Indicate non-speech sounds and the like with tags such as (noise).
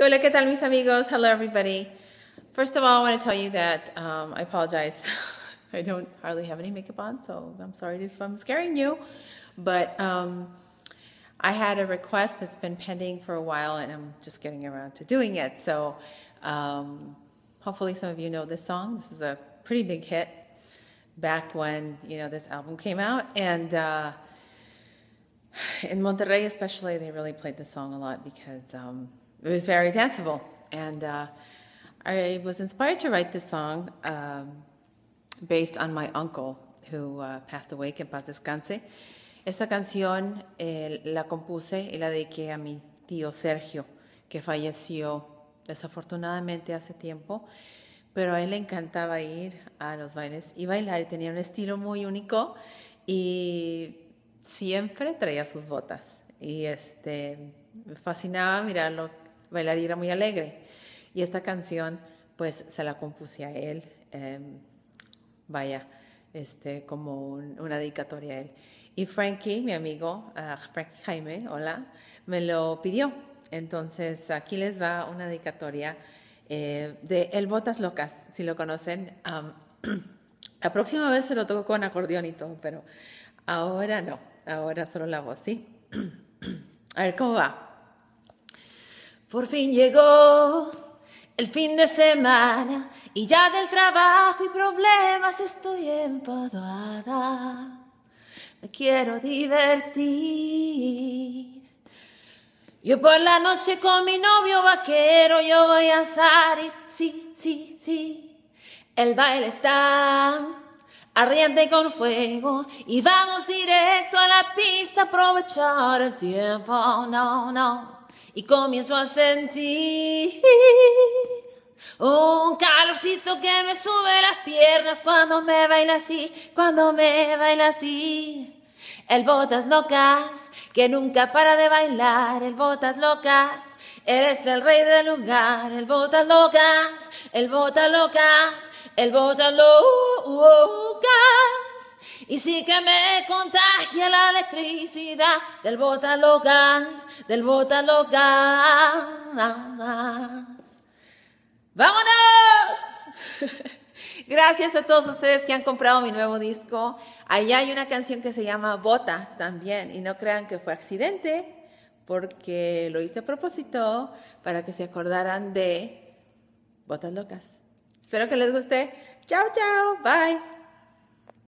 Hola, ¿qué tal mis amigos? Hello, everybody. First of all, I want to tell you that um, I apologize. (laughs) I don't hardly have any makeup on, so I'm sorry if I'm scaring you. But um, I had a request that's been pending for a while, and I'm just getting around to doing it. So um, hopefully some of you know this song. This is a pretty big hit back when, you know, this album came out. And uh, in Monterrey especially, they really played this song a lot because um, it was very danceable. And uh, I was inspired to write this song um, based on my uncle who uh, passed away, que paz descanse. Esta canción eh, la compuse y la dediqué a mi tío Sergio, que falleció desafortunadamente hace tiempo, pero a él le encantaba ir a los bailes y bailar tenía un estilo muy único y siempre traía sus botas y este me fascinaba mirarlo bailar y era muy alegre. Y esta canción, pues se la compuse a él, em, vaya, este, como una dedicatoria a él. Y Frankie, mi amigo, ah, Frankie Jaime, hola, me lo pidió. Entonces aquí les va una dedicatoria eh, de El Botas Locas, si lo conocen. (clears throat) la próxima vez se lo toco con acordeón y todo, pero ahora no, ahora solo la voz, ¿sí? (clears throat) A ver cómo va. Por fin llegó el fin de semana y ya del trabajo y problemas estoy empodada. Me quiero divertir. Yo por la noche con mi novio vaquero yo voy a salir. Sí, sí, sí. El baile está ardiente con fuego y vamos directo a la pista aprovechar el tiempo, no, no. Y comienzo a sentir un calorcito que me sube las piernas cuando me baila así, cuando me baila así. El botas locas que nunca para de bailar, el botas locas Eres el rey del lugar, el bota el bota el bota Y sí que me contagia la electricidad del bota locas, del bota locas. ¡Vámonos! (laughs) Gracias a todos ustedes que han comprado mi nuevo disco. Allá hay una canción que se llama Botas también y no crean que fue accidente porque lo hice a propósito para que se acordaran de Botas Locas. Espero que les guste. Chao, chao. Bye.